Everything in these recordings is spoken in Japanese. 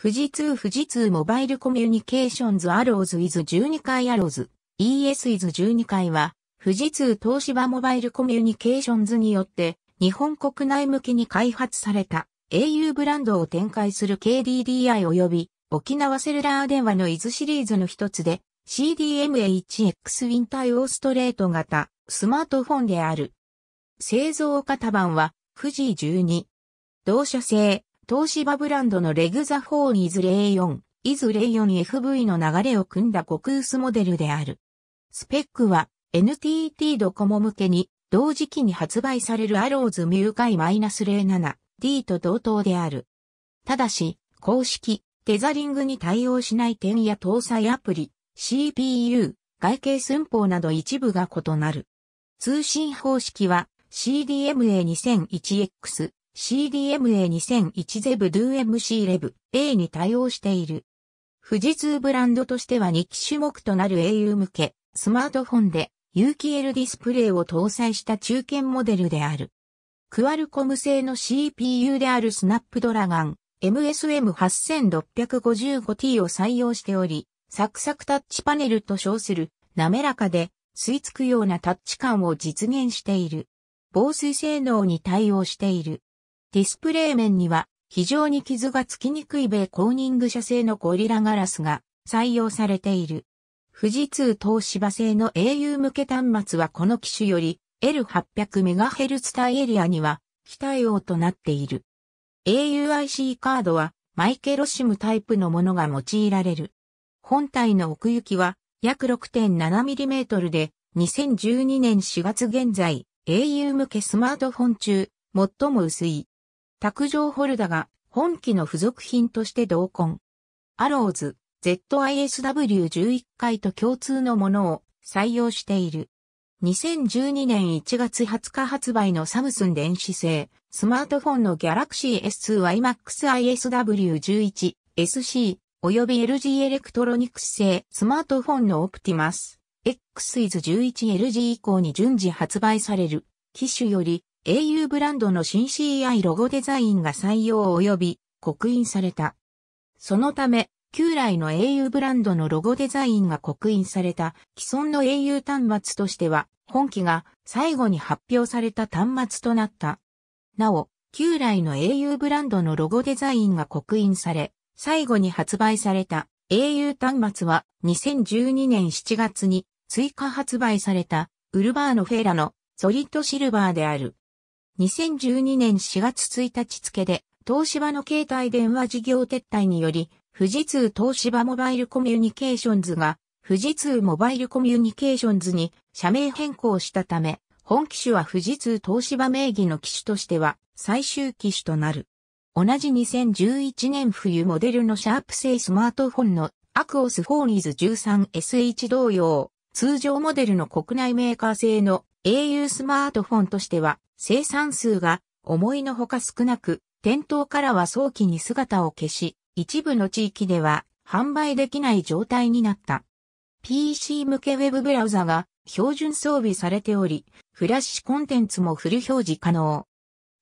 富士通富士通モバイルコミュニケーションズアローズイズ12回アローズ ES イズ12回は富士通東芝モバイルコミュニケーションズによって日本国内向けに開発された au ブランドを展開する KDDI 及び沖縄セルラー電話のイズシリーズの一つで c d m a x ウィンター用ストレート型スマートフォンである。製造型版は富士12。同社製東芝ブランドのレグザ4イズ04、イズ 04FV の流れを組んだ極薄モデルである。スペックは NTT ドコモ向けに同時期に発売されるアローズミューカイ -07D と同等である。ただし、公式、テザリングに対応しない点や搭載アプリ、CPU、外形寸法など一部が異なる。通信方式は CDMA2001X、CDMA2001 ゼブドゥ MC レブ A に対応している。富士通ブランドとしては2機種目となる au 向け、スマートフォンで有機 L ディスプレイを搭載した中堅モデルである。クアルコム製の CPU であるスナップドラガン MSM8655T を採用しており、サクサクタッチパネルと称する滑らかで吸い付くようなタッチ感を実現している。防水性能に対応している。ディスプレイ面には非常に傷がつきにくい米コーニング社製のゴリラガラスが採用されている。富士通東芝製の au 向け端末はこの機種より L800MHz 帯エリアには非対応となっている。auIC カードはマイケロシムタイプのものが用いられる。本体の奥行きは約 6.7mm で2012年4月現在 au 向けスマートフォン中最も薄い卓上ホルダが本機の付属品として同梱。アローズ ZISW11 回と共通のものを採用している。2012年1月20日発売のサムスン電子製スマートフォンの Galaxy S2 iMax ISW11SC 及び LG エレクトロニクス製スマートフォンの Optimus X is 11LG 以降に順次発売される機種より au ブランドの新 CI ロゴデザインが採用及び刻印された。そのため、旧来の au ブランドのロゴデザインが刻印された既存の au 端末としては、本機が最後に発表された端末となった。なお、旧来の au ブランドのロゴデザインが刻印され、最後に発売された au 端末は2012年7月に追加発売されたウルバーノフェーラのソリッドシルバーである。2012年4月1日付で、東芝の携帯電話事業撤退により、富士通東芝モバイルコミュニケーションズが、富士通モバイルコミュニケーションズに社名変更したため、本機種は富士通東芝名義の機種としては最終機種となる。同じ2011年冬モデルのシャープ製スマートフォンのアクオスフォーニーズ 13SH 同様、通常モデルの国内メーカー製の au スマートフォンとしては生産数が思いのほか少なく、店頭からは早期に姿を消し、一部の地域では販売できない状態になった。PC 向けウェブブラウザが標準装備されており、フラッシュコンテンツもフル表示可能。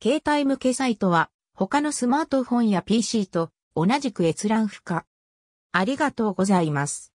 携帯向けサイトは他のスマートフォンや PC と同じく閲覧不可。ありがとうございます。